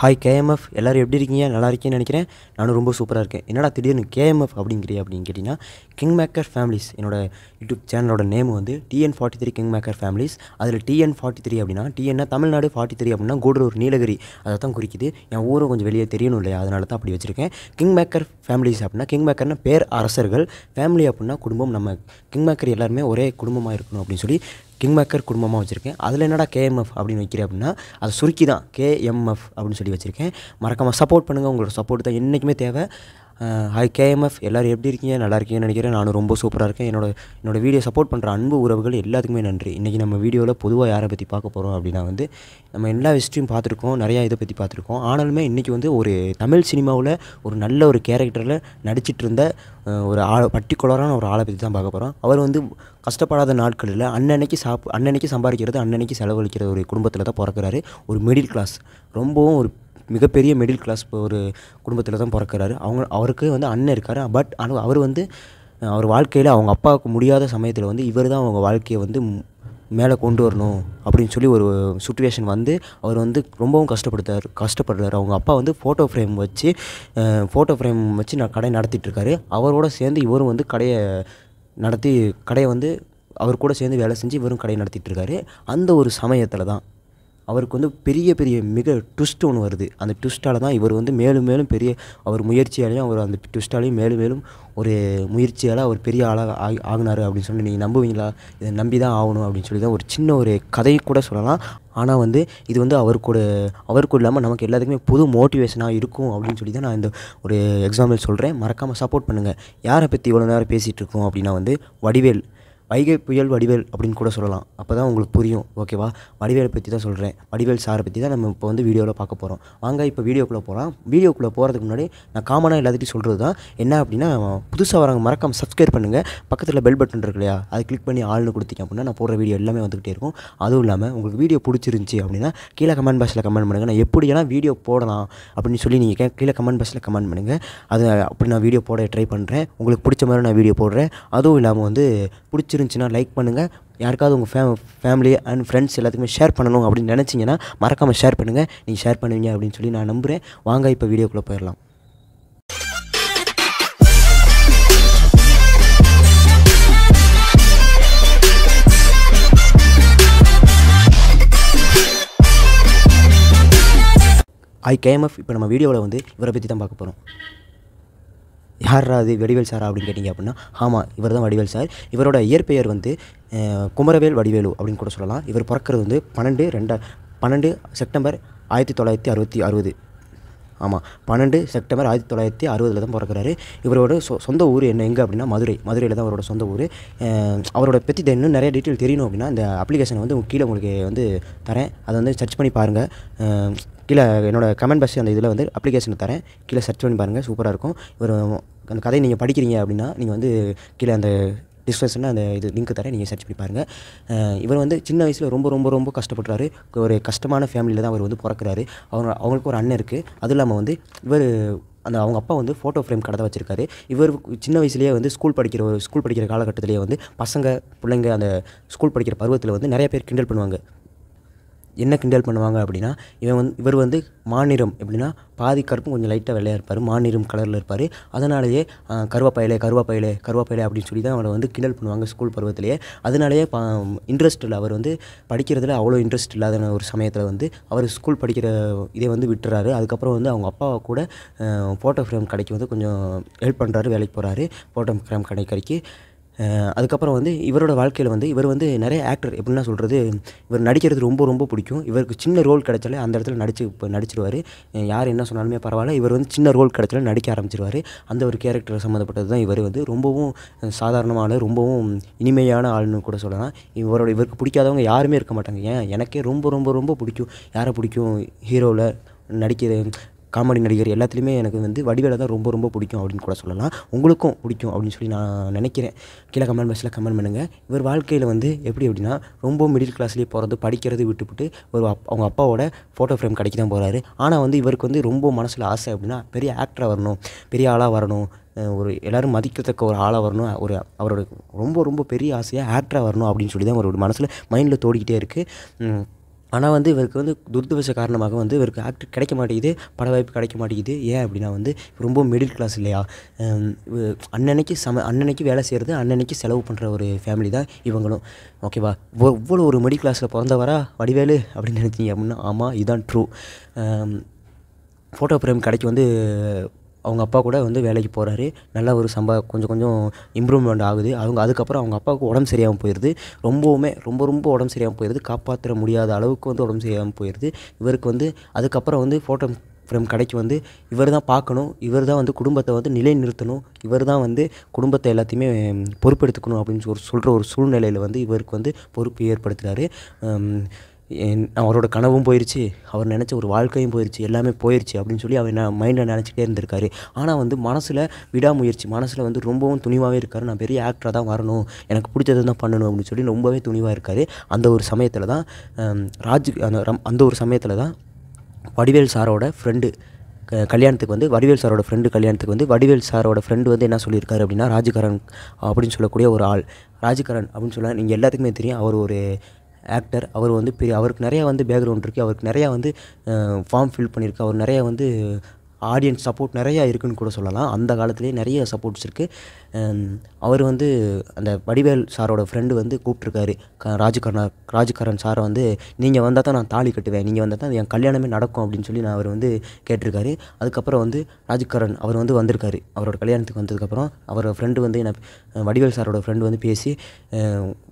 hi KMF எல்லோரும் எப்படி இருக்கீங்க நல்லா இருக்கேன்னு நினைக்கிறேன் நானும் ரொம்ப சூப்பராக இருக்கேன் என்னடா திடீர்னு கேஎம்எஃப் அப்படிங்கிறீ அப்படின்னு கேட்டிங்கன்னா கிங் மேக்கர் ஃபேமிலிஸ் என்னோட யூடியூப் சேனலோட நேம் வந்து TN forty three king maker families அதில் டிஎன் ஃபார்ட்டி த்ரீ அப்படின்னா டிஎன்னா தமிழ்நாடு ஃபார்ட்டி த்ரீ அப்படின்னா கூடலூர் நீலகிரி அதை தான் குறிக்குது என் ஊரும் கொஞ்சம் வெளியே தெரியணும் இல்லையா அதனால தான் அப்படி வச்சுருக்கேன் கிங் மேக்கர் ஃபேமிலிஸ் அப்படின்னா கிங் மேக்கர்னா பேர் அரசர்கள் ஃபேமிலி அப்படின்னா குடும்பம் நம்ம கிங் மேக்கர் எல்லாருமே ஒரே குடும்பமாக இருக்கணும் அப்படின்னு சொல்லி கிங் மேக்கர் குடும்பமாக வச்சுருக்கேன் அதில் என்னடா கேஎம்எஃப் அப்படின்னு வைக்கிறேன் அப்படின்னா அது சுருக்கி தான் கேஎம்எஃப் அப்படின்னு சொல்லி வச்சுருக்கேன் மறக்காமல் சப்போர்ட் பண்ணுங்கள் உங்களோட சப்போர்ட் தான் என்றைக்குமே தேவை ஹாய் கேஎம்எஃப் எல்லோரும் எப்படி இருக்கீங்க நல்லா இருக்கீங்கன்னு நினைக்கிறேன் நானும் ரொம்ப சூப்பராக இருக்கேன் என்னோட என்னோட வீடியோ சப்போர்ட் பண்ணுற அன்பு உறவுகள் எல்லாத்துக்குமே நன்றி இன்றைக்கி நம்ம வீடியோவில் பொதுவாக யாரை பற்றி பார்க்க போகிறோம் அப்படின்னா வந்து நம்ம எல்லா ஹிஸ்ட்ரியும் பார்த்துருக்கோம் நிறையா இதை பற்றி பார்த்துருக்கோம் ஆனாலுமே இன்றைக்கி வந்து ஒரு தமிழ் சினிமாவில் ஒரு நல்ல ஒரு கேரக்டரில் நடிச்சிட்டு இருந்த ஒரு ஆள் பர்டிகுலரான ஒரு ஆளை பற்றி தான் பார்க்க போகிறோம் அவர் வந்து கஷ்டப்படாத நாட்களில் அன்னன்னைக்கு சாப் அன்னன்னைக்கு சம்பாதிக்கிறது அன்னன்னைக்கு செலவழிக்கிற ஒரு குடும்பத்தில் தான் பிறக்கிறாரு ஒரு மிடில் கிளாஸ் ரொம்பவும் ஒரு மிகப்பெரிய மிடில் கிளாஸ் ஒரு குடும்பத்தில் தான் பிறக்கிறாரு அவங்க அவருக்கு வந்து அண்ணன் இருக்கார் பட் ஆனால் அவர் வந்து அவர் வாழ்க்கையில் அவங்க அப்பாவுக்கு முடியாத சமயத்தில் வந்து இவர் தான் அவங்க வாழ்க்கையை வந்து மேலே கொண்டு வரணும் அப்படின்னு சொல்லி ஒரு சுச்சுவேஷன் வந்து அவர் வந்து ரொம்பவும் கஷ்டப்படுத்தார் கஷ்டப்படுறாரு அவங்க அப்பா வந்து ஃபோட்டோ ஃப்ரேம் வச்சு ஃபோட்டோ ஃப்ரேம் வச்சு நான் கடை நடத்திட்டுருக்காரு அவரோட சேர்ந்து இவரும் வந்து கடையை நடத்தி கடையை வந்து அவர் கூட சேர்ந்து வேலை செஞ்சு இவரும் கடை நடத்திட்டுருக்காரு அந்த ஒரு சமயத்தில் தான் அவருக்கு வந்து பெரிய பெரிய மிக ட்விஸ்ட் ஒன்று வருது அந்த ட்விஸ்ட்டால் தான் இவர் வந்து மேலும் மேலும் பெரிய அவர் முயற்சியாலையும் அவர் அந்த ட்விஸ்ட்டாலையும் மேலும் மேலும் ஒரு முயற்சியால் அவர் பெரிய ஆளாக ஆகி ஆகினார் அப்படின்னு சொல்லி நீங்கள் நம்புவீங்களா இதை நம்பி தான் ஆகணும் அப்படின்னு சொல்லி தான் ஒரு சின்ன ஒரு கதையை கூட சொல்லலாம் ஆனால் வந்து இது வந்து அவருக்கூட அவருக்கும் இல்லாமல் நமக்கு எல்லாத்துக்குமே புது மோட்டிவேஷனாக இருக்கும் அப்படின்னு சொல்லி தான் நான் இந்த ஒரு எக்ஸாம்பிள் சொல்கிறேன் மறக்காமல் சப்போர்ட் பண்ணுங்கள் யாரை பற்றி இவ்வளோ நேரம் பேசிகிட்டு இருக்கோம் அப்படின்னா வந்து வடிவேல் வைகை புயல் வடிவேல் அப்படின்னு கூட சொல்லலாம் அப்போ தான் உங்களுக்கு புரியும் ஓகேவா வடிவேலை பற்றி தான் சொல்கிறேன் வடிவேல் சாரை பற்றி தான் நம்ம இப்போ வந்து வீடியோவில் பார்க்க போகிறோம் வாங்க இப்போ வீடியோக்குள்ளே போகலாம் வீடியோக்குள்ளே போகிறதுக்கு முன்னாடி நான் காமனாக எல்லாத்திட்டையும் சொல்கிறது தான் என்ன அப்படின்னா புதுசாக வராங்க மறக்காமல் சப்ஸ்கிரைப் பண்ணுங்கள் பக்கத்தில் பெல் பட்டன் இருக்கு இல்லையா அதை கிளிக் பண்ணி ஆள்னு கொடுத்தீங்க அப்படின்னா நான் போடுற வீடியோ எல்லாமே வந்துகிட்டே இருக்கும் அதுவும் இல்லாமல் உங்களுக்கு வீடியோ பிடிச்சிருந்துச்சி அப்படின்னா கீழே கமெண்ட் பாக்ஸில் கமெண்ட் பண்ணுங்கள் நான் ஏன்னா வீடியோ போடலாம் அப்படின்னு சொல்லி நீங்கள் கீழே கமெண்ட் பாக்ஸில் கமெண்ட் பண்ணுங்கள் அது அப்படி நான் வீடியோ போட ட்ரை பண்ணுறேன் உங்களுக்கு பிடிச்ச மாதிரி நான் வீடியோ போடுறேன் அதுவும் இல்லாமல் வந்து பிடிச்சி பிடிச்சிருந்துச்சின்னா லைக் பண்ணுங்கள் யாருக்காவது உங்கள் ஃபே ஃபேமிலி அண்ட் ஃப்ரெண்ட்ஸ் எல்லாத்துக்குமே ஷேர் பண்ணணும் அப்படின்னு நினச்சிங்கன்னா மறக்காமல் ஷேர் பண்ணுங்கள் நீங்கள் ஷேர் பண்ணுவீங்க அப்படின்னு சொல்லி நான் நம்புகிறேன் வாங்க இப்போ வீடியோக்குள்ளே போயிடலாம் ஐ கேஎம்எஃப் இப்போ நம்ம வீடியோவில் வந்து இவரை பற்றி தான் பார்க்க போகிறோம் யார்ரா அது வடிவேல் சாரா அப்படின்னு கேட்டிங்க அப்படின்னா ஆமாம் இவர் தான் வடிவேல் சார் இவரோட இயற்பெயர் வந்து குமரவேல் வடிவேலு அப்படின்னு கூட சொல்லலாம் இவர் பிறக்கிறது வந்து பன்னெண்டு ரெண்டா பன்னெண்டு செப்டம்பர் ஆயிரத்தி தொள்ளாயிரத்தி அறுபத்தி அறுபது ஆமாம் பன்னெண்டு செப்டம்பர் ஆயிரத்தி தொள்ளாயிரத்தி அறுபதில் தான் பிறக்கிறாரு இவரோட சொ சொந்த ஊர் என்ன எங்கே அப்படின்னா மதுரை மதுரையில் தான் அவரோட சொந்த ஊர் அவரோட பற்றி இன்னும் நிறைய டீட்டெயில் தெரியணும் அப்படின்னா இந்த அப்ளிகேஷனை வந்து உங்கள் கீழே உங்களுக்கு வந்து தரேன் அதை வந்து சர்ச் பண்ணி பாருங்கள் கீழே என்னோடய கமெண்ட் பஸ் அந்த இதில் வந்து அப்ளிகேஷன் தரேன் கீழே சர்ச் பண்ணி பாருங்கள் சூப்பராக இருக்கும் இவர் அந்த கதையை நீங்கள் படிக்கிறீங்க அப்படின்னா நீங்கள் வந்து கீழே அந்த டிஸ்கிரிப்ஷனில் அந்த இது லிங்க் தரேன் நீங்கள் சர்ச் பண்ணி பாருங்கள் இவர் வந்து சின்ன வயசில் ரொம்ப ரொம்ப ரொம்ப கஷ்டப்படுறாரு ஒரு கஷ்டமான ஃபேமிலியில் தான் அவர் வந்து பிறக்கிறாரு அவங்க அவங்களுக்கு ஒரு அண்ணன் இருக்குது அதுவும் இல்லாமல் வந்து இவர் அந்த அவங்க அப்பா வந்து ஃபோட்டோ ஃப்ரேம் கடை தான் வச்சிருக்காரு இவர் சின்ன வயசுலேயே வந்து ஸ்கூல் படிக்கிற ஒரு ஸ்கூல் படிக்கிற காலகட்டத்திலேயே வந்து பசங்க பிள்ளைங்க அந்த ஸ்கூல் படிக்கிற பருவத்தில் வந்து நிறைய பேர் கிண்டல் பண்ணுவாங்க என்ன கிண்டல் பண்ணுவாங்க அப்படின்னா இவன் வந்து இவர் வந்து மாநிறம் எப்படின்னா பாதி கருப்பும் கொஞ்சம் லைட்டாக வெள்ளையாக இருப்பார் மாநிறம் கலரில் இருப்பார் அதனாலேயே கருவாப்பயிலே கருவாப்பயிலே கருவாப்பயிலே அப்படின்னு சொல்லி தான் அவரை வந்து கிண்டல் பண்ணுவாங்க ஸ்கூல் பருவத்திலேயே அதனாலேயே பா இன்ட்ரெஸ்ட் இல்லை அவர் வந்து படிக்கிறதுல அவ்வளோ இன்ட்ரெஸ்ட் இல்லாத ஒரு சமயத்தில் வந்து அவர் ஸ்கூல் படிக்கிற இதை வந்து விட்டுறாரு அதுக்கப்புறம் வந்து அவங்க அப்பாவை கூட ஃபோட்டோ ஃப்ரேம் கடைக்கு வந்து கொஞ்சம் ஹெல்ப் பண்ணுறாரு வேலைக்கு போகிறாரு ஃபோட்டோ ஃப்ரேம் கடை கடைக்கு அதுக்கப்புறம் வந்து இவரோட வாழ்க்கையில் வந்து இவர் வந்து நிறைய ஆக்டர் எப்படின்னா சொல்கிறது இவர் நடிக்கிறது ரொம்ப ரொம்ப பிடிக்கும் இவருக்கு சின்ன ரோல் கிடச்சாலே அந்த இடத்துல நடிச்சு இப்போ நடிச்சிருவார் யார் என்ன சொன்னாலுமே பரவாயில்ல இவர் வந்து சின்ன ரோல் கிடச்சாலே நடிக்க ஆரம்பிச்சிருவார் அந்த ஒரு கேரக்டர் சம்மந்தப்பட்டது தான் இவர் வந்து ரொம்பவும் சாதாரணமான ரொம்பவும் இனிமையான ஆளுன்னு கூட சொல்லலாம் இவரோட இவருக்கு பிடிக்காதவங்க யாருமே இருக்க மாட்டாங்க ஏன் எனக்கே ரொம்ப ரொம்ப ரொம்ப பிடிக்கும் யாரை பிடிக்கும் ஹீரோவில் நடிக்கிற காமெடி நடிகர் எல்லாத்துலேயுமே எனக்கு வந்து வடிவேல தான் ரொம்ப ரொம்ப பிடிக்கும் அப்படின்னு கூட சொல்லலாம் உங்களுக்கும் பிடிக்கும் அப்படின்னு சொல்லி நான் நினைக்கிறேன் கீழே கமெண்ட் பாக்ஸில் கமெண்ட் பண்ணுங்கள் இவர் வாழ்க்கையில் வந்து எப்படி அப்படின்னா ரொம்ப மிடில் கிளாஸ்லேயே போகிறது படிக்கிறது விட்டுவிட்டு ஒரு அப் அவங்க அப்பாவோட ஃபோட்டோ ஃப்ரேம் கிடைக்க தான் போகிறாரு ஆனால் வந்து இவருக்கு வந்து ரொம்ப மனசில் ஆசை அப்படின்னா பெரிய ஆக்டராக வரணும் பெரிய ஆளாக வரணும் ஒரு எல்லோரும் மதிக்கத்தக்க ஒரு ஆளாக வரணும் ஒரு அவரோட ரொம்ப ரொம்ப பெரிய ஆசையாக ஆக்டராக வரணும் அப்படின்னு சொல்லி தான் அவரோட மனசில் மைண்டில் தோடிக்கிட்டே இருக்குது ஆனால் வந்து இவருக்கு வந்து துர்துவச காரணமாக வந்து இவருக்கு ஆக்ட் கிடைக்க மாட்டேங்குது பட வாய்ப்பு கிடைக்க மாட்டேங்குது ஏன் அப்படின்னா வந்து ரொம்ப மிடில் கிளாஸ் இல்லையா அன்னன்னைக்கு சம அன்னன்னைக்கு வேலை செய்கிறது அன்னன்னைக்கு செலவு பண்ணுற ஒரு ஃபேமிலி தான் இவங்களும் ஓகேவா ஒவ்வொரு ஒரு மிடில் கிளாஸில் பிறந்தவரா வடிவேலு அப்படின்னு நினைச்சிங்க அப்படின்னா ஆமாம் இதுதான் ட்ரூ ஃபோட்டோ ஃப்ரேம் கடைக்கு வந்து அவங்க அப்பா கூட வந்து வேலைக்கு போகிறாரு நல்லா ஒரு சம்பா கொஞ்சம் கொஞ்சம் இம்ப்ரூவ்மெண்ட் ஆகுது அவங்க அதுக்கப்புறம் அவங்க அப்பாவுக்கு உடம்பு சரியாகவும் போயிடுது ரொம்பவுமே ரொம்ப ரொம்ப உடம்பு சரியாகவும் போயிடுது காப்பாற்ற முடியாத அளவுக்கு வந்து உடம்பு சரியாகவும் போயிடுது இவருக்கு வந்து அதுக்கப்புறம் வந்து ஃபோட்டோ ஃப்ரேம் கடைக்கு வந்து இவர் தான் பார்க்கணும் இவர் தான் வந்து குடும்பத்தை வந்து நிலைநிறுத்தணும் இவர் தான் வந்து குடும்பத்தை எல்லாத்தையுமே பொறுப்பெடுத்துக்கணும் அப்படின்னு ஒரு சொல்கிற ஒரு சூழ்நிலையில் வந்து இவருக்கு வந்து பொறுப்பு ஏற்படுத்துகிறாரு என் அவரோட கனவும் போயிடுச்சு அவர் நினச்ச ஒரு வாழ்க்கையும் போயிடுச்சு எல்லாமே போயிடுச்சு அப்படின்னு சொல்லி அவர் என்ன மைண்டில் நினச்சிட்டே இருந்திருக்காரு ஆனால் வந்து மனசில் விடாமுயற்சி மனசில் வந்து ரொம்பவும் துணிவாகவே இருக்கார் நான் பெரிய ஆக்டராக தான் வரணும் எனக்கு பிடிச்சது தான் பண்ணணும் அப்படின்னு சொல்லி ரொம்பவே துணிவாக இருக்கார் அந்த ஒரு சமயத்தில் தான் ராஜ் அந்த அந்த ஒரு சமயத்தில் தான் வடிவேல் சாரோட ஃப்ரெண்டு கல்யாணத்துக்கு வந்து வடிவேல் சாரோட ஃப்ரெண்டு கல்யாணத்துக்கு வந்து வடிவேல் சாரோட ஃப்ரெண்டு வந்து என்ன சொல்லியிருக்காரு அப்படின்னா ராஜகரன் அப்படின்னு சொல்லக்கூடிய ஒரு ஆள் ராஜகரன் அப்படின்னு சொல்ல நீங்கள் எல்லாத்துக்குமே தெரியும் அவர் ஒரு ஆக்டர் அவர் வந்து பெரிய அவருக்கு நிறையா வந்து பேக்ரவுண்ட் இருக்குது அவருக்கு நிறையா வந்து ஃபார்ம் ஃபில் பண்ணியிருக்கு அவர் நிறையா வந்து ஆடியன்ஸ் சப்போர்ட் நிறையா இருக்குதுன்னு கூட சொல்லலாம் அந்த காலத்துலேயே நிறைய சப்போர்ட்ஸ் இருக்குது அவர் வந்து அந்த வடிவேல் சாரோட ஃப்ரெண்டு வந்து கூப்பிட்ருக்காரு க ராஜுகண்ணா ராஜகரன் சாரை வந்து நீங்கள் வந்தால் தான் நான் தாலி கட்டுவேன் நீங்கள் வந்தால் தான் என் கல்யாணமே நடக்கும் அப்படின்னு சொல்லி நான் அவர் வந்து கேட்டிருக்காரு அதுக்கப்புறம் வந்து ராஜகரன் அவர் வந்து வந்திருக்காரு அவரோட கல்யாணத்துக்கு வந்ததுக்கப்புறம் அவரோட ஃப்ரெண்டு வந்து என்னை வடிவேல் சாரோட ஃப்ரெண்டு வந்து பேசி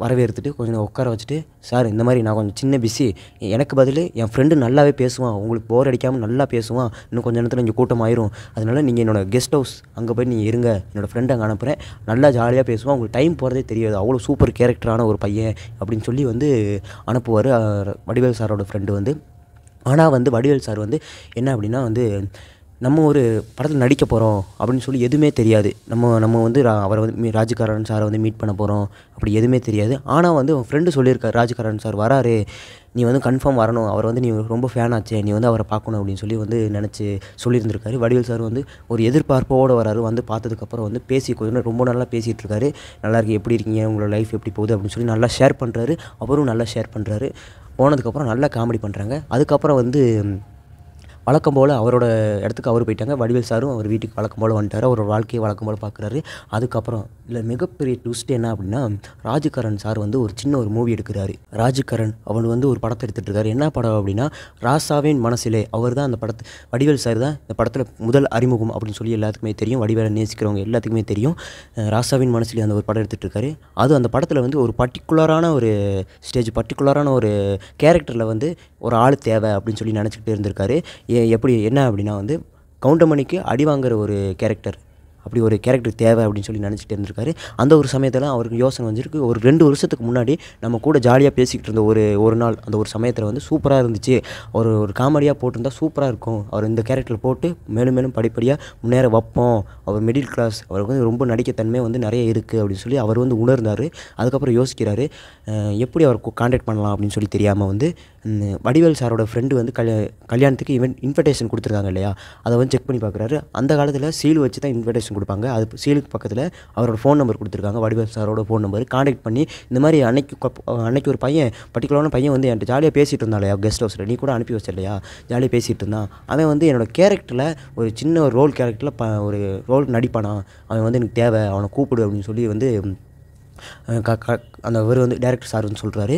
வரவேற்றுட்டு கொஞ்சம் உட்கார வச்சுட்டு சார் இந்த மாதிரி நான் கொஞ்சம் சின்ன பிஸி எனக்கு பதில் என் ஃப்ரெண்டு நல்லாவே பேசுவான் உங்களுக்கு போர் அடிக்காமல் நல்லா பேசுவான் இன்னும் கொஞ்சம் நேரத்தில் இங்கே கூட்டம் ஆயிரும் அதனால் நீங்கள் என்னோடய கெஸ்ட் ஹவுஸ் அங்கே போய் நீங்கள் இருங்க என்னோடய ஃப்ரெண்டு அங்கே அனுப்ப பார்க்குறேன் நல்லா ஜாலியாக பேசுவோம் அவங்களுக்கு டைம் போகிறதே தெரியாது அவ்வளோ சூப்பர் கேரக்டரான ஒரு பையன் அப்படின்னு சொல்லி வந்து அனுப்புவார் வடிவேல் சாரோட ஃப்ரெண்டு வந்து ஆனால் வந்து வடிவேல் சார் வந்து என்ன அப்படின்னா வந்து நம்ம ஒரு படத்தில் நடிக்க போகிறோம் அப்படின்னு சொல்லி எதுவுமே தெரியாது நம்ம நம்ம வந்து அவரை வந்து ராஜகாரன் சாரை வந்து மீட் பண்ண போகிறோம் அப்படி எதுவுமே தெரியாது ஆனால் வந்து அவன் ஃப்ரெண்டு சொல்லியிருக்கார் ராஜகாரன் சார் வராரு நீ வந்து கன்ஃபார்ம் வரணும் அவர் வந்து நீ ரொம்ப ஃபேன் ஆச்சு நீ வந்து அவரை பார்க்கணும் அப்படின்னு சொல்லி வந்து நினச்சி சொல்லியிருந்திருக்காரு வடிவேல் சார் வந்து ஒரு எதிர்பார்ப்போடு வராரு வந்து பார்த்ததுக்கப்புறம் வந்து பேசி கொஞ்சம் ரொம்ப நல்லா பேசிகிட்டு இருக்காரு நல்லா இருக்கு எப்படி இருக்கீங்க உங்களோட லைஃப் எப்படி போகுது அப்படின்னு சொல்லி நல்லா ஷேர் பண்ணுறாரு அவரும் நல்லா ஷேர் பண்ணுறாரு போனதுக்கப்புறம் நல்லா காமெடி பண்ணுறாங்க அதுக்கப்புறம் வந்து வழக்கம் போல் அவரோட இடத்துக்கு அவர் போயிட்டாங்க வடிவேல் சாரும் அவர் வீட்டுக்கு வழக்கம் போல் வந்துட்டார் அவர் வாழ்க்கையை வழக்கம் போல் பார்க்குறாரு அதுக்கப்புறம் இல்லை மிகப்பெரிய ட்விஸ்ட் என்ன அப்படின்னா ராஜகரன் சார் வந்து ஒரு சின்ன ஒரு மூவி எடுக்கிறாரு ராஜகரன் அவன் வந்து ஒரு படத்தை எடுத்துகிட்டு இருக்காரு என்ன படம் அப்படின்னா ராசாவின் மனசிலே அவர் தான் அந்த படத்தை வடிவேல் சார் தான் இந்த படத்தில் முதல் அறிமுகம் அப்படின்னு சொல்லி எல்லாத்துக்குமே தெரியும் வடிவேலை நேசிக்கிறவங்க எல்லாத்துக்குமே தெரியும் ராசாவின் மனசிலே அந்த ஒரு படம் எடுத்துகிட்டு இருக்காரு அது அந்த படத்தில் வந்து ஒரு பர்டிகுலரான ஒரு ஸ்டேஜ் பர்டிகுலரான ஒரு கேரக்டரில் வந்து ஒரு ஆள் தேவை அப்படின்னு சொல்லி நினச்சிக்கிட்டு இருந்திருக்காரு எப்படி என்ன அப்படின்னா வந்து கவுண்டமணிக்கு அடி வாங்குற ஒரு கேரக்டர் அப்படி ஒரு கேரக்டர் தேவை அப்படின்னு சொல்லி நினச்சிட்டு இருந்திருக்காரு அந்த ஒரு சமயத்தில் அவருக்கு யோசனை வந்துருக்கு ஒரு ரெண்டு வருஷத்துக்கு முன்னாடி நம்ம கூட ஜாலியாக பேசிக்கிட்டு இருந்த ஒரு ஒரு நாள் அந்த ஒரு சமயத்தில் வந்து சூப்பராக இருந்துச்சு அவர் ஒரு காமெடியாக போட்டிருந்தா சூப்பராக இருக்கும் அவர் இந்த கேரக்டர் போட்டு மேலும் மேலும் படிப்படியாக முன்னேற வைப்போம் அவர் மிடில் கிளாஸ் அவருக்கு வந்து ரொம்ப நடிக்கத்தன்மை வந்து நிறைய இருக்குது அப்படின்னு சொல்லி அவர் வந்து உணர்ந்தார் அதுக்கப்புறம் யோசிக்கிறாரு எப்படி அவர் கான்டாக்ட் பண்ணலாம் அப்படின்னு சொல்லி தெரியாமல் வந்து வடிவேல் சாரோட ஃப்ரெண்டு வந்து கல்யா கல்யாணத்துக்கு இவன் இன்விடேஷன் கொடுத்துருக்காங்க இல்லையா அதை வந்து செக் பண்ணி பார்க்குறாரு அந்த காலத்தில் சீல் வச்சு தான் இன்விடேஷன் கொடுப்பாங்க அது சீலுக்கு பக்கத்தில் அவரோட ஃபோன் நம்பர் கொடுத்துருக்காங்க வடிவேல் சாரோட ஃபோன் நம்பர் காண்டாக்ட் பண்ணி இந்த மாதிரி அன்னைக்கு அன்னைக்கு ஒரு பையன் பர்டிகுலரான பையன் வந்து என்கிட்ட ஜாலியாக பேசிகிட்டு இருந்தா இல்லையா கெஸ்ட் ஹவுஸில் நீ கூட அனுப்பி வச்ச இல்லையா ஜாலியாக பேசிகிட்டு இருந்தான் அவன் வந்து என்னோடய கேரக்டரில் ஒரு சின்ன ஒரு ரோல் கேரக்டரில் ப ஒரு ரோல் நடிப்பானா அவன் வந்து எனக்கு தேவை அவனை கூப்பிடு அப்படின்னு சொல்லி வந்து அந்த அவர் வந்து டேரக்டர் சார் வந்து சொல்கிறாரு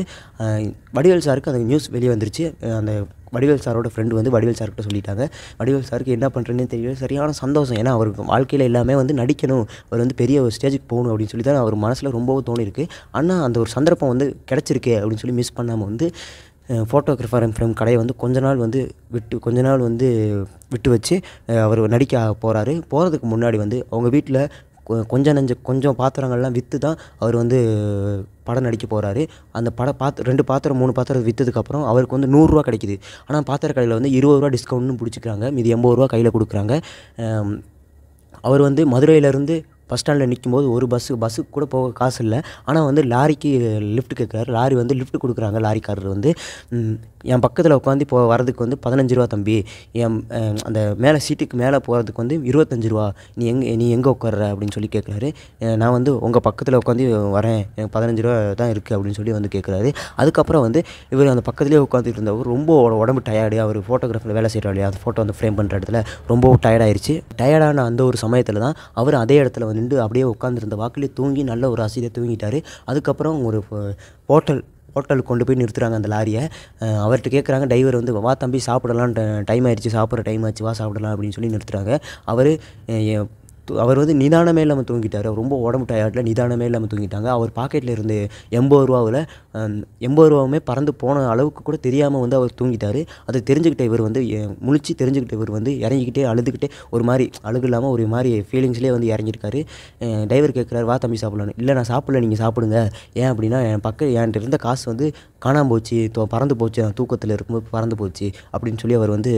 வடிவேல் சாருக்கு அந்த நியூஸ் வெளியே வந்துருச்சு அந்த வடிவேல் சாரோட ஃப்ரெண்டு வந்து வடிவேல் சார்கிட்ட சொல்லிட்டாங்க வடிவேல் சாருக்கு என்ன பண்ணுறேன்னு தெரியல சரியான சந்தோஷம் ஏன்னா அவருக்கு வாழ்க்கையில் எல்லாமே வந்து நடிக்கணும் அவர் வந்து பெரிய ஒரு ஸ்டேஜுக்கு போகணும் அப்படின்னு சொல்லி தான் அவர் மனசில் ரொம்பவும் தோணிருக்கு ஆனால் அந்த ஒரு சந்தர்ப்பம் வந்து கிடச்சிருக்கே அப்படின்னு சொல்லி மிஸ் பண்ணாமல் வந்து ஃபோட்டோகிராஃபர் அண்ட் ஃபிலிம் கடையை வந்து கொஞ்ச நாள் வந்து விட்டு கொஞ்ச நாள் வந்து விட்டு வச்சு அவர் நடிக்க போகிறாரு போகிறதுக்கு முன்னாடி வந்து அவங்க வீட்டில் கொஞ்சம் நஞ்ச கொஞ்சம் பாத்திரங்கள்லாம் விற்று தான் அவர் வந்து படம் நடிக்க போகிறாரு அந்த படம் பாத் ரெண்டு பாத்திரம் மூணு பாத்திரம் விற்றதுக்கப்புறம் அவருக்கு வந்து நூறுரூவா கிடைக்கிது ஆனால் பாத்திர கடையில் வந்து இருபது ரூபா டிஸ்கவுண்ட்னு பிடிச்சிக்கிறாங்க மீதி எண்பது ரூபா கையில் கொடுக்குறாங்க அவர் வந்து மதுரையிலேருந்து பஸ் ஸ்டாண்டில் நிற்கும் போது ஒரு பஸ்ஸு பஸ்ஸுக்கு கூட போக காசு இல்லை ஆனால் வந்து லாரிக்கு லிஃப்ட் கேட்குறாரு லாரி வந்து லிஃப்ட் கொடுக்குறாங்க லாரிக்காரர் வந்து என் பக்கத்தில் உட்காந்து போ வரதுக்கு வந்து பதினஞ்சு ரூபா தம்பி என் அந்த மேலே சீட்டுக்கு மேலே போகிறதுக்கு வந்து இருபத்தஞ்சு ரூபா நீ எங்கே நீ எங்கே உட்கார்ற அப்படின்னு சொல்லி கேட்குறாரு நான் வந்து உங்கள் பக்கத்தில் உட்காந்து வரேன் எனக்கு பதினஞ்சு ரூபா தான் இருக்குது அப்படின்னு சொல்லி வந்து கேட்குறாரு அதுக்கப்புறம் வந்து இவர் அந்த பக்கத்துலேயே உட்காந்துட்டு இருந்தவர் ரொம்ப உடம்பு டயர்டு அவர் ஃபோட்டோகிராஃபில் வேலை செய்கிறாரு அந்த ஃபோட்டோ வந்து ஃப்ரேம் பண்ணுற இடத்துல ரொம்ப டயர்டாயிருச்சு டயர்டான அந்த ஒரு சமயத்தில் தான் அவர் அதே இடத்துல வந்து நின்று அப்படியே உட்காந்துருந்த வாக்கிலே தூங்கி நல்ல ஒரு ஆசிரியை தூங்கிட்டார் அதுக்கப்புறம் ஒரு ஹோட்டல் ஹோட்டலுக்கு கொண்டு போய் நிறுத்துறாங்க அந்த லாரியை அவர்கிட்ட கேட்குறாங்க டிரைவர் வந்து வா தம்பி சாப்பிடலாம் டைம் ஆயிடுச்சு சாப்பிட்ற டைம் ஆச்சு வா சாப்பிடலாம் அப்படின்னு சொல்லி நிறுத்துறாங்க அவர் அவர் வந்து நிதானமே இல்லாமல் தூங்கிட்டார் ரொம்ப உடம்பு டயர்டில் நிதானமே இல்லாமல் தூங்கிட்டாங்க அவர் பாக்கெட்டில் இருந்து எண்பது ரூபாவில் எண்பது ரூபாவுமே பறந்து போன அளவுக்கு கூட தெரியாமல் வந்து அவர் தூங்கிட்டார் அதை தெரிஞ்சுக்கிட்ட இவர் வந்து முழிச்சு தெரிஞ்சுக்கிட்ட இவர் வந்து இறங்கிக்கிட்டே அழுதுகிட்டே ஒரு மாதிரி அழுகு இல்லாமல் ஒரு மாதிரி ஃபீலிங்ஸ்லேயே வந்து இறங்கியிருக்காரு டிரைவர் கேட்குறாரு வா தம்பி சாப்பிட்லான்னு இல்லை நான் சாப்பிடல நீங்கள் சாப்பிடுங்க ஏன் அப்படின்னா என் பக்கம் என்கிட்ட இருந்த காசு வந்து காணாமல் போச்சு பறந்து போச்சு தூக்கத்தில் இருக்கும்போது பறந்து போச்சு அப்படின்னு சொல்லி அவர் வந்து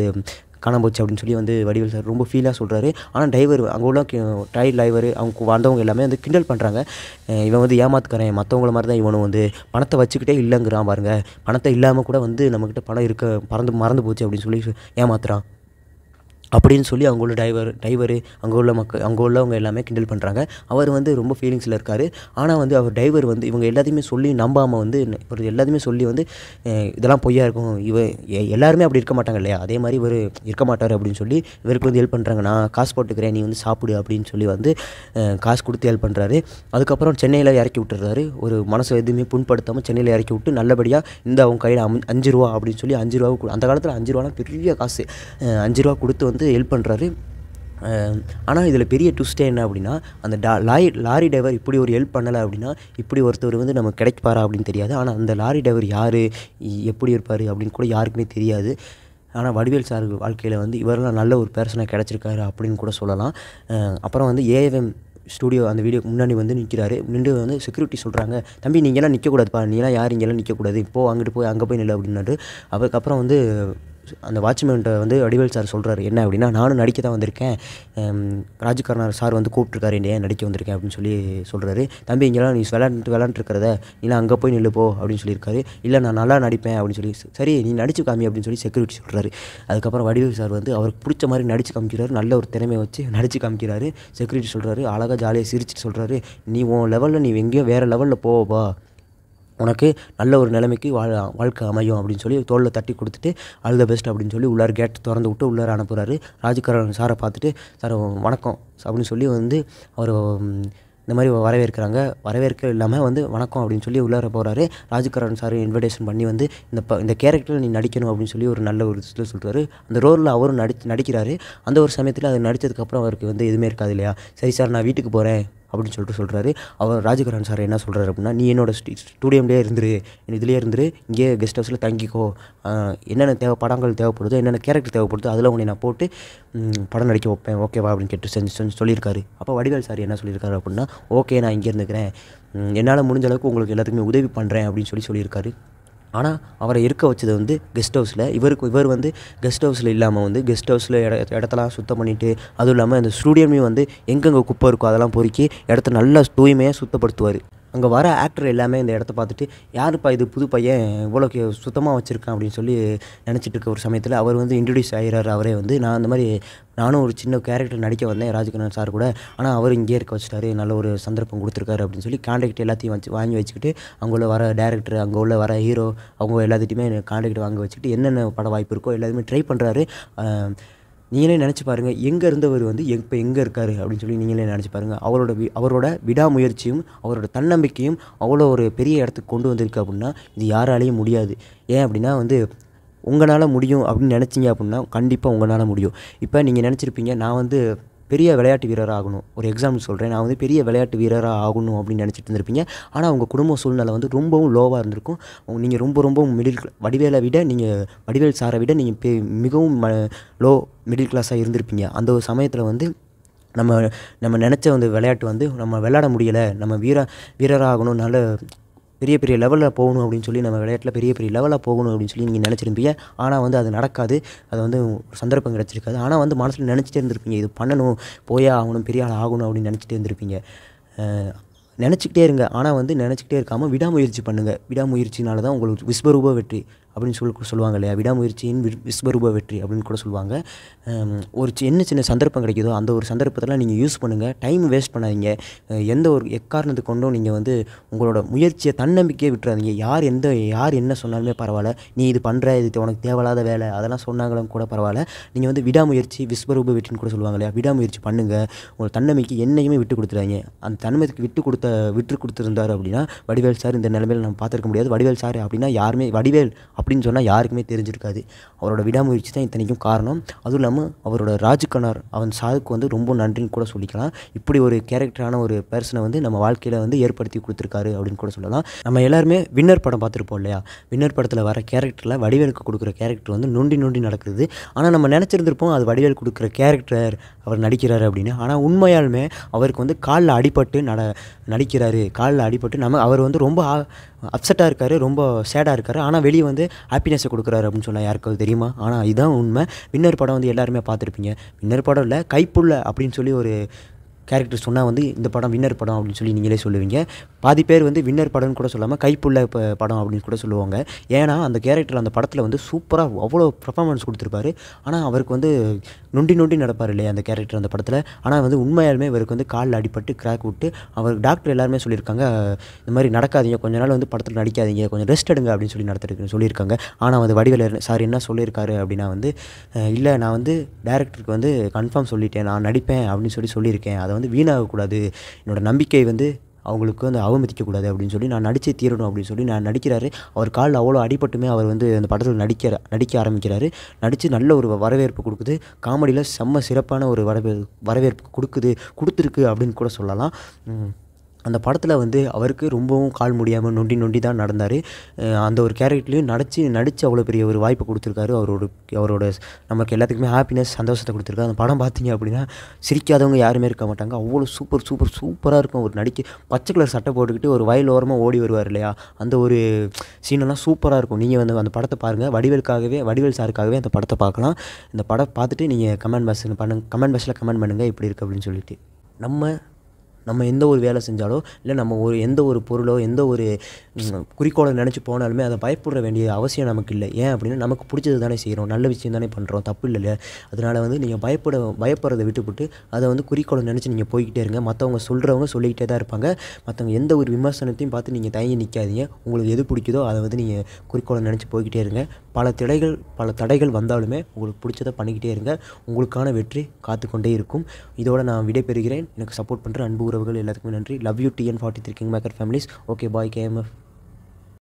காணாமல் போச்சு அப்படின்னு சொல்லி வந்து வடிவேல் சார் ரொம்ப ஃபீலாக சொல்கிறாரு ஆனால் டிரைவர் அங்கே உள்ள டைல் டிரைவர் அவங்க வந்தவங்க எல்லாமே வந்து கிண்டல் பண்ணுறாங்க இவன் வந்து ஏமாத்துக்கிறேன் மற்றவங்கள மாதிரி தான் இவனும் வந்து பணத்தை வச்சுக்கிட்டே இல்லைங்கிறான் பாருங்கள் பணத்தை இல்லாமல் கூட வந்து நம்மக்கிட்ட பணம் இருக்க பறந்து மறந்து போச்சு அப்படின்னு சொல்லி ஏமாத்துறான் அப்படின்னு சொல்லி அங்கே உள்ள டைவர் டைவரு அங்கே உள்ள மக்கள் அங்கே உள்ளவங்க எல்லாமே கிண்டல் பண்ணுறாங்க அவர் வந்து ரொம்ப ஃபீலிங்ஸில் இருக்கார் ஆனால் வந்து அவர் டைவர் வந்து இவங்க எல்லாத்தையுமே சொல்லி நம்பாமல் வந்து ஒரு எல்லாத்தையுமே சொல்லி வந்து இதெல்லாம் பொய்யா இருக்கும் இவ எல்லாருமே அப்படி இருக்க மாட்டாங்க இல்லையா அதே மாதிரி இவர் இருக்க மாட்டார் அப்படின்னு சொல்லி இவருக்கு வந்து ஹெல்ப் பண்ணுறாங்க நான் காசு போட்டுக்கிறேன் நீ வந்து சாப்பிடு அப்படின்னு சொல்லி வந்து காசு கொடுத்து ஹெல்ப் பண்ணுறாரு அதுக்கப்புறம் சென்னையில் இறக்கி விட்டுறாரு ஒரு மனசை எதுவுமே புண்படுத்தாமல் சென்னையில் இறக்கி விட்டு நல்லபடியாக இந்த அவங்க கையில் அஞ்சு ரூபா அப்படின்னு சொல்லி அஞ்சு ரூபா அந்த காலத்தில் அஞ்சு ரூபானா பெரிய காசு அஞ்சு ரூபா கொடுத்து வந்து வந்து ஹெல்ப் பண்ணுறாரு ஆனால் இதில் பெரிய ட்விஸ்ட்டே என்ன அப்படின்னா அந்த டா லாரி லாரி டிரைவர் இப்படி ஒரு ஹெல்ப் பண்ணலை அப்படின்னா இப்படி ஒருத்தர் வந்து நம்ம கிடைப்பாரா அப்படின்னு தெரியாது ஆனால் அந்த லாரி டிரைவர் யார் எப்படி இருப்பார் அப்படின்னு கூட யாருக்குமே தெரியாது ஆனால் வடிவேல் சார் வாழ்க்கையில் வந்து இவரெல்லாம் நல்ல ஒரு பேர்சனாக கிடச்சிருக்காரு அப்படின்னு கூட சொல்லலாம் அப்புறம் வந்து ஏஎம் ஸ்டூடியோ அந்த வீடியோ முன்னாடி வந்து நிற்கிறாரு நின்று வந்து செக்யூரிட்டி சொல்கிறாங்க தம்பி நீங்கள்லாம் நிற்கக்கூடாதுப்பா நீங்களாம் யார் இங்கெல்லாம் நிற்கக்கூடாது இப்போது அங்கிட்டு போய் அங்கே போய் நில்ல அப்படின்னாரு அதுக்கப்புறம் வந்து அந்த வாட்ச்மேன்ட்ட வந்து வடிவேல் சார் சொல்கிறாரு என்ன அப்படின்னா நானும் நடிக்க தான் வந்திருக்கேன் ராஜ்கர்னார் சார் வந்து கூப்பிட்ருக்காரு என்ன ஏன் நடிக்க வந்திருக்கேன் அப்படின்னு சொல்லி சொல்கிறாரு தம்பி இங்கெல்லாம் நீ விளாண்டு விளாண்டுருக்கிறத நீலாம் அங்கே போய் நில்லு போ அப்படின்னு சொல்லியிருக்காரு இல்லை நான் நல்லா நடிப்பேன் அப்படின்னு சொல்லி சரி நீ நடிச்சு காமி அப்படின்னு சொல்லி செக்யூரிட்டி சொல்கிறாரு அதுக்கப்புறம் வடிவேல் சார் வந்து அவருக்கு பிடிச்ச மாதிரி நடிச்சு காமிக்கிறாரு நல்ல ஒரு திறமையை வச்சு நடிச்சு காமிக்கிறாரு செக்யூரிட்டி சொல்கிறாரு அழகாக ஜாலியாக சிரிச்சுட்டு சொல்கிறாரு நீ உன் லெவலில் நீ எங்கேயும் வேறு லெவலில் போவா உனக்கு நல்ல ஒரு நிலைமைக்கு வாழ் வாழ்க்கை அமையும் அப்படின்னு சொல்லி தோளில் தட்டி கொடுத்துட்டு அழுத த பெஸ்ட் அப்படின்னு சொல்லி உள்ளார் கேட் திறந்து விட்டு உள்ளார அனுப்புகிறாரு ராஜ்கரன் சாரை பார்த்துட்டு சார் வணக்கம் அப்படின்னு சொல்லி வந்து அவர் இந்த மாதிரி வரவேற்கிறாங்க வரவேற்க இல்லாமல் வந்து வணக்கம் அப்படின்னு சொல்லி உள்ளார போகிறாரு ராஜ்கரன் சார் இன்விடேஷன் பண்ணி வந்து இந்த ப இந்த கேரக்டரில் நீ நடிக்கணும் அப்படின்னு சொல்லி ஒரு நல்ல ஒரு இதில் சொல்கிறாரு அந்த ரோலில் அவரும் நடி நடிக்கிறாரு அந்த ஒரு சமயத்தில் அது நடித்ததுக்கப்புறம் அவருக்கு வந்து எதுவுமே இருக்காது இல்லையா சரி சார் நான் வீட்டுக்கு போகிறேன் அப்படின்னு சொல்லிட்டு சொல்கிறாரு அவர் ராஜகரன் சார் என்ன சொல்கிறாரு அப்படின்னா நீ என்னோட ஸ்டூடியோலேயே இருந்துரு இதுலேயே இருந்துரு இங்கே கெஸ்ட் ஹவுஸில் தங்கிக்கோ என்னென்ன தேவை படங்கள் தேவைப்படுதோ என்னென்ன கேரக்டர் தேவைப்படுதோ அதில் உங்களை நான் போட்டு படம் நடிக்க வைப்பேன் ஓகேவா அப்படின்னு கேட்டு செஞ்சு செஞ்சு சொல்லியிருக்காரு அப்போ வடிவேல் சார் என்ன சொல்லியிருக்காரு அப்படின்னா ஓகே நான் இங்கே இருந்துக்கிறேன் என்னால் முடிஞ்ச அளவுக்கு உங்களுக்கு எல்லாத்துக்குமே உதவி பண்ணுறேன் அப்படின்னு சொல்லி சொல்லியிருக்காரு ஆனால் அவரை இருக்க வச்சது வந்து கெஸ்ட் ஹவுஸில் இவருக்கு இவர் வந்து கெஸ்ட் ஹவுஸில் இல்லாமல் வந்து கெஸ்ட் ஹவுஸில் இட இடத்தெல்லாம் சுத்தம் பண்ணிவிட்டு அதுவும் இல்லாமல் அந்த ஸ்டூடியோமே வந்து எங்கெங்கே குப்பை இருக்கோ அதெல்லாம் பொறுக்கி இடத்த நல்லா தூய்மையாக சுத்தப்படுத்துவார் அங்கே வர ஆக்டர் எல்லாமே இந்த இடத்த பார்த்துட்டு யாருப்பா இது புது பையன் இவ்வளோ சுத்தமாக வச்சுருக்கான் அப்படின்னு சொல்லி நினச்சிட்டு இருக்க ஒரு சமயத்தில் அவர் வந்து இன்ட்ரடியூஸ் ஆகிறார் அவரே வந்து நான் அந்த மாதிரி நானும் ஒரு சின்ன கேரக்டர் நடிக்க வந்தேன் ராஜ்கண்ணன் சார் கூட ஆனால் அவர் இங்கே இருக்க வச்சுட்டாரு நல்ல ஒரு சந்தர்ப்பம் கொடுத்துருக்காரு அப்படின்னு சொல்லி கான்டாக்ட் எல்லாத்தையும் வச்சு வாங்கி வச்சுக்கிட்டு உள்ள வர டேரக்டர் அங்கே உள்ள வர ஹீரோ அவங்க எல்லாத்திட்டையுமே கான்டாக்ட் வாங்க வச்சுக்கிட்டு என்னென்ன பட வாய்ப்பு இருக்கோ எல்லாத்தையுமே ட்ரை பண்ணுறாரு நீங்களே நினச்சி பாருங்கள் எங்கே இருந்தவர் வந்து இப்போ எங்கே இருக்கார் அப்படின்னு சொல்லி நீங்களே நினச்சி பாருங்கள் அவரோட வி அவரோட விடாமுயற்சியும் அவரோட தன்னம்பிக்கையும் அவ்வளோ ஒரு பெரிய இடத்துக்கு கொண்டு வந்திருக்கு அப்படின்னா இது யாராலையும் முடியாது ஏன் அப்படின்னா வந்து உங்களால் முடியும் அப்படின்னு நினச்சிங்க அப்படின்னா கண்டிப்பாக உங்களால் முடியும் இப்போ நீங்கள் நினச்சிருப்பீங்க நான் வந்து பெரிய விளையாட்டு வீரராக ஆகணும் ஒரு எக்ஸாம்பிள் சொல்கிறேன் நான் வந்து பெரிய விளையாட்டு வீரராக ஆகணும் அப்படின்னு நினச்சிட்டு இருந்திருப்பீங்க ஆனால் அவங்க குடும்ப சூழ்நிலை வந்து ரொம்பவும் லோவாக இருந்திருக்கும் நீங்கள் ரொம்ப ரொம்ப மிடில் வடிவேலை விட நீங்கள் வடிவேல் சாரை விட நீங்கள் மிகவும் லோ மிடில் கிளாஸாக இருந்திருப்பீங்க அந்த ஒரு சமயத்தில் வந்து நம்ம நம்ம நினச்ச வந்து விளையாட்டு வந்து நம்ம விளையாட முடியலை நம்ம வீர வீரராகணும் நல்ல பெரிய பெரிய லெவலில் போகணும் அப்படின்னு சொல்லி நம்ம விளையாட்டில் பெரிய பெரிய லெவலில் போகணும் அப்படின்னு சொல்லி நீங்கள் நினச்சிருப்பீங்க ஆனால் வந்து அது நடக்காது அது வந்து சந்தர்ப்பம் கிடச்சிருக்காது ஆனால் வந்து மனசில் நினச்சிட்டே இருந்திருப்பீங்க இது பண்ணணும் போயே ஆகணும் பெரிய ஆள் ஆகணும் அப்படின்னு நினச்சிட்டே இருந்திருப்பீங்க நினச்சிக்கிட்டே இருங்க ஆனால் வந்து நினச்சிக்கிட்டே இருக்காமல் விடாமுயற்சி பண்ணுங்கள் விடாமுயற்சினால தான் உங்களுக்கு விஸ்வரூப வெற்றி அப்படின்னு சொல்லி சொல்லுவாங்க இல்லையா விடாமுயற்சியின் விஸ்வரூப வெற்றி அப்படின்னு கூட சொல்லுவாங்க ஒரு என்ன சின்ன சந்தர்ப்பம் கிடைக்குதோ அந்த ஒரு சந்தர்ப்பத்தெல்லாம் நீங்கள் யூஸ் பண்ணுங்கள் டைம் வேஸ்ட் பண்ணாதீங்க எந்த ஒரு எக்காரணத்து கொண்டும் நீங்கள் வந்து உங்களோட முயற்சியை தன்னம்பிக்கையை விட்டுறாதீங்க யார் எந்த யார் என்ன சொன்னாலுமே பரவாயில்ல நீ இது பண்ணுற இது உனக்கு தேவையில்லாத வேலை அதெல்லாம் சொன்னாங்களும் கூட பரவாயில்ல நீங்கள் வந்து விடாமுயற்சி விஸ்வரூப வெற்றின்னு கூட சொல்லுவாங்க இல்லையா விடாமுயற்சி பண்ணுங்கள் உங்களை தன்னம்பிக்கை என்னையுமே விட்டு கொடுத்துறாங்க அந்த தன்மைக்கு விட்டு கொடுத்த விட்டு கொடுத்துருந்தார் அப்படின்னா வடிவேல் சார் இந்த நிலைமையில் நம்ம பார்த்துருக்க முடியாது வடிவேல் சார் அப்படின்னா யாருமே வடிவேல் அப்படின்னு சொன்னால் யாருக்குமே தெரிஞ்சிருக்காது அவரோட விடாமுயற்சி தான் இத்தனைக்கும் காரணம் அதுவும் இல்லாமல் அவரோட ராஜ்கனார் அவன் சாதுக்கு வந்து ரொம்ப நன்றின்னு கூட சொல்லிக்கலாம் இப்படி ஒரு கேரக்டரான ஒரு பர்சனை வந்து நம்ம வாழ்க்கையில் வந்து ஏற்படுத்தி கொடுத்துருக்காரு அப்படின்னு கூட சொல்லலாம் நம்ம எல்லாருமே வின்னர் படம் பார்த்துருப்போம் இல்லையா வின்னர் படத்தில் வர கேரக்டரில் வடிவேலுக்கு கொடுக்குற கேரக்டர் வந்து நொண்டி நொண்டி நடக்குது ஆனால் நம்ம நினச்சிருந்திருப்போம் அது வடிவேல் கொடுக்குற கேரக்டர் அவர் நடிக்கிறார் அப்படின்னு ஆனால் உண்மையாலுமே அவருக்கு வந்து காலில் அடிபட்டு நட நடிக்கிறாரு காலில் அடிபட்டு நம்ம அவர் வந்து ரொம்ப அப்செட்டாக இருக்கார் ரொம்ப சேடாக இருக்கார் ஆனால் வெளியே வந்து ஹாப்பினஸை கொடுக்குறாரு அப்படின்னு சொன்னால் யாருக்கு தெரியுமா ஆனால் இதுதான் உண்மை வின்னர் படம் வந்து எல்லாருமே பார்த்துருப்பீங்க வின்னர் படம் இல்லை கைப்புள்ள அப்படின்னு சொல்லி ஒரு கேரக்டர் சொன்னால் வந்து இந்த படம் வின்னர் படம் அப்படின்னு சொல்லி நீங்களே சொல்லுவீங்க பாதி பேர் வந்து வின்னர் படம்னு கூட சொல்லாமல் கைப்புள்ள படம் அப்படின்னு கூட சொல்லுவாங்க ஏன்னா அந்த கேரக்டர் அந்த படத்தில் வந்து சூப்பராக அவ்வளோ பர்ஃபார்மன்ஸ் கொடுத்துருப்பாரு ஆனால் அவருக்கு வந்து நொண்டி நொண்டி நடப்பார் இல்லையா அந்த கேரக்டர் அந்த படத்தில் ஆனால் வந்து உண்மையாலுமே இவருக்கு வந்து காலில் அடிப்பட்டு கிராக் விட்டு அவர் டாக்டர் எல்லாருமே சொல்லியிருக்காங்க இந்த மாதிரி நடக்காதீங்க கொஞ்ச நாள் வந்து படத்தில் நடிக்காதீங்க கொஞ்சம் ரெஸ்ட் எடுங்க அப்படின்னு சொல்லி நடத்திருக்கு சொல்லியிருக்காங்க ஆனால் வந்து வடிவில் சார் என்ன சொல்லியிருக்காரு அப்படின்னா வந்து இல்லை நான் வந்து டேரக்டருக்கு வந்து கன்ஃபார்ம் சொல்லிட்டேன் நான் நடிப்பேன் அப்படின்னு சொல்லி சொல்லியிருக்கேன் அதை வந்து வீணாகக்கூடாது என்னோடய நம்பிக்கை வந்து அவங்களுக்கு வந்து அவமதிக்கக்கூடாது அப்படின்னு சொல்லி நான் நடித்து தீரணும் அப்படின்னு சொல்லி நான் நடிக்கிறாரு அவர் காலில் அவ்வளோ அடிபட்டுமே அவர் வந்து அந்த படத்தில் நடிக்கிற நடிக்க ஆரம்பிக்கிறாரு நடித்து நல்ல ஒரு வரவேற்பு கொடுக்குது காமெடியில் செம்ம சிறப்பான ஒரு வரவே வரவேற்பு கொடுக்குது கொடுத்துருக்கு அப்படின்னு கூட சொல்லலாம் அந்த படத்தில் வந்து அவருக்கு ரொம்பவும் கால் முடியாமல் நொண்டி நொண்டி தான் நடந்தார் அந்த ஒரு கேரக்டர்லேயும் நடிச்சு நடித்து அவ்வளோ பெரிய ஒரு வாய்ப்பு கொடுத்துருக்காரு அவரோட அவரோட நமக்கு எல்லாத்துக்குமே ஹாப்பினஸ் சந்தோஷத்தை கொடுத்துருக்காரு அந்த படம் பார்த்தீங்க அப்படின்னா சிரிக்காதவங்க யாருமே இருக்க மாட்டாங்க அவ்வளோ சூப்பர் சூப்பர் சூப்பராக இருக்கும் ஒரு நடிக்க பச்சை கலர் சட்டை போட்டுக்கிட்டு ஒரு வயல் ஓரமாக ஓடி வருவார் இல்லையா அந்த ஒரு சீனெல்லாம் சூப்பராக இருக்கும் நீங்கள் வந்து அந்த படத்தை பாருங்கள் வடிவேலுக்காகவே வடிவேல் சாருக்காகவே அந்த படத்தை பார்க்கலாம் இந்த படம் பார்த்துட்டு நீங்கள் கமெண்ட் பாக்ஸ் பண்ணுங்க கமெண்ட் பாக்ஸில் கமெண்ட் பண்ணுங்கள் இப்படி இருக்குது அப்படின்னு சொல்லிட்டு நம்ம நம்ம எந்த ஒரு வேலை செஞ்சாலோ இல்லை நம்ம ஒரு எந்த ஒரு பொருளோ எந்த ஒரு குறிக்கோளை நினச்சி போனாலுமே அதை பயப்பட வேண்டிய அவசியம் நமக்கு இல்லை ஏன் அப்படின்னா நமக்கு பிடிச்சது தானே செய்கிறோம் நல்ல விஷயம் தானே பண்ணுறோம் தப்பு இல்லை அதனால் வந்து நீங்கள் பயப்பட பயப்படுறதை விட்டுவிட்டு அதை வந்து குறிக்கோளை நினச்சி நீங்கள் போய்கிட்டே இருங்க மற்றவங்க சொல்கிறவங்க சொல்லிக்கிட்டே தான் இருப்பாங்க மற்றவங்க எந்த ஒரு விமர்சனத்தையும் பார்த்து நீங்கள் தயங்கி நிற்காதீங்க உங்களுக்கு எது பிடிக்குதோ அதை வந்து நீங்கள் குறிக்கோளை நினச்சி போய்கிட்டே இருங்க பல தடைகள் பல தடைகள் வந்தாலுமே உங்களுக்கு பிடிச்சதை பண்ணிக்கிட்டே இருங்க உங்களுக்கான வெற்றி காத்துக்கொண்டே இருக்கும் இதோடு நான் விடைபெறுகிறேன் எனக்கு சப்போர்ட் பண்ணுற அன்பு உறவுகள் எல்லாருக்குமே நன்றி love you TN forty three king maker families okay bye KMF